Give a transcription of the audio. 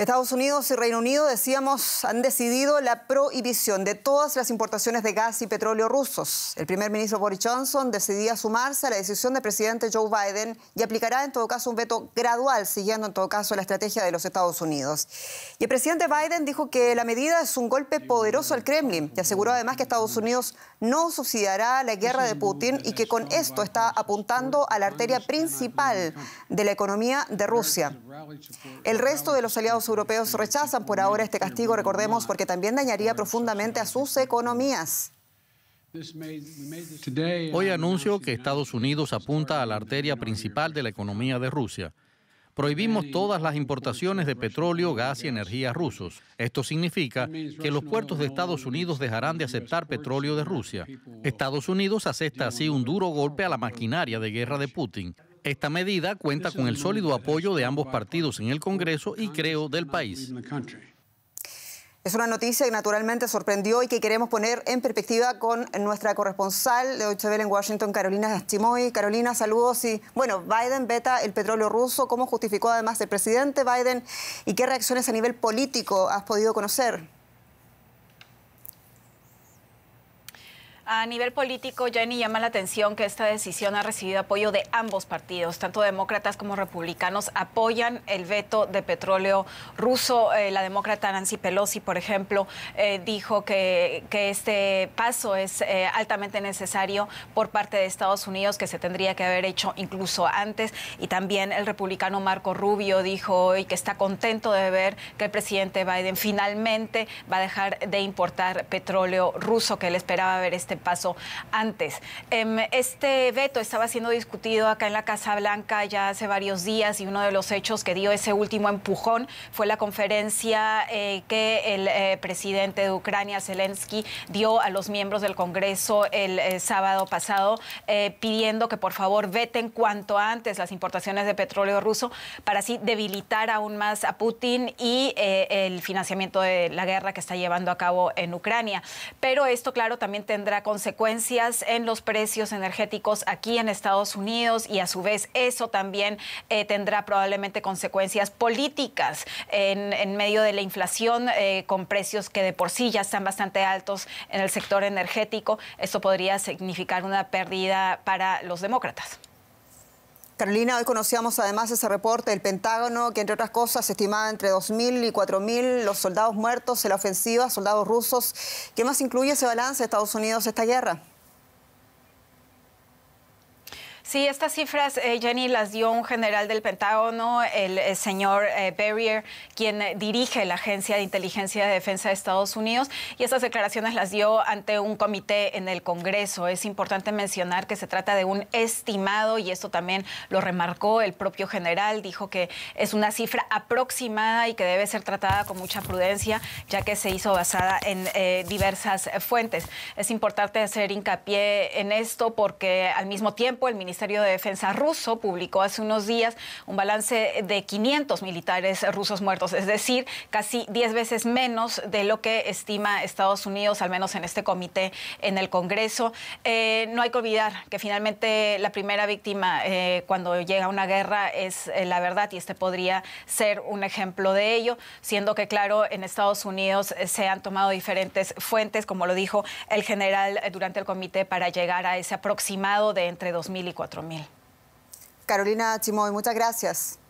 Estados Unidos y Reino Unido, decíamos, han decidido la prohibición de todas las importaciones de gas y petróleo rusos. El primer ministro Boris Johnson decidía sumarse a la decisión del presidente Joe Biden y aplicará en todo caso un veto gradual, siguiendo en todo caso la estrategia de los Estados Unidos. Y el presidente Biden dijo que la medida es un golpe poderoso al Kremlin y aseguró además que Estados Unidos no subsidiará la guerra de Putin y que con esto está apuntando a la arteria principal de la economía de Rusia. El resto de los aliados europeos rechazan por ahora este castigo, recordemos, porque también dañaría profundamente a sus economías. Hoy anuncio que Estados Unidos apunta a la arteria principal de la economía de Rusia. Prohibimos todas las importaciones de petróleo, gas y energía rusos. Esto significa que los puertos de Estados Unidos dejarán de aceptar petróleo de Rusia. Estados Unidos acepta así un duro golpe a la maquinaria de guerra de Putin. Esta medida cuenta con el sólido apoyo de ambos partidos en el Congreso y creo del país. Es una noticia que naturalmente sorprendió y que queremos poner en perspectiva con nuestra corresponsal de Ochebel en Washington, Carolina Chimoy. Carolina, saludos y bueno, Biden veta el petróleo ruso, ¿cómo justificó además el presidente Biden y qué reacciones a nivel político has podido conocer? A nivel político, Jenny, llama la atención que esta decisión ha recibido apoyo de ambos partidos, tanto demócratas como republicanos apoyan el veto de petróleo ruso. Eh, la demócrata Nancy Pelosi, por ejemplo, eh, dijo que, este paso es eh, altamente necesario por parte de Estados Unidos, que se tendría que haber hecho incluso antes. Y también el republicano Marco Rubio dijo hoy que está contento de ver que el presidente Biden finalmente va a dejar de importar petróleo ruso, que él esperaba ver este pasó antes. Em, este veto estaba siendo discutido acá en la Casa Blanca ya hace varios días y uno de los hechos que dio ese último empujón fue la conferencia eh, que el eh, presidente de Ucrania, Zelensky, dio a los miembros del Congreso el eh, sábado pasado pidiendo que por favor veten cuanto antes las importaciones de petróleo ruso para así debilitar aún más a Putin y el financiamiento de la guerra que está llevando a cabo en Ucrania. Pero esto, claro, también tendrá consecuencias en los precios energéticos aquí en Estados Unidos y a su vez eso también eh, tendrá probablemente consecuencias políticas en, medio de la inflación eh, con precios que de por sí ya están bastante altos en el sector energético. Esto podría significar una pérdida para los demócratas. Carolina, hoy conocíamos además ese reporte del Pentágono que, entre otras cosas, estimaba entre 2.000 y 4.000 los soldados muertos en la ofensiva, soldados rusos. ¿Qué más incluye ese balance de Estados Unidos esta guerra? Sí, estas cifras, eh, Jenny, las dio un general del Pentágono, el, eh, señor eh, Berrier, Barrier, quien dirige la Agencia de Inteligencia de Defensa de Estados Unidos, y estas declaraciones las dio ante un comité en el Congreso. Es importante mencionar que se trata de un estimado, y esto también lo remarcó el propio general, dijo que es una cifra aproximada y que debe ser tratada con mucha prudencia, ya que se hizo basada en diversas fuentes. Es importante hacer hincapié en esto porque al mismo tiempo el Ministerio Ministerio de Defensa ruso publicó hace unos días un balance de 500 militares rusos muertos, es decir, casi 10 veces menos de lo que estima Estados Unidos, al menos en este comité en el Congreso. Eh, no hay que olvidar que finalmente la primera víctima eh, cuando llega una guerra es eh, la verdad y este podría ser un ejemplo de ello, siendo que claro, en Estados Unidos se han tomado diferentes fuentes, como lo dijo el general durante el comité, para llegar a ese aproximado de entre 2.000 y 4.000. Carolina Chimoy, muchas gracias.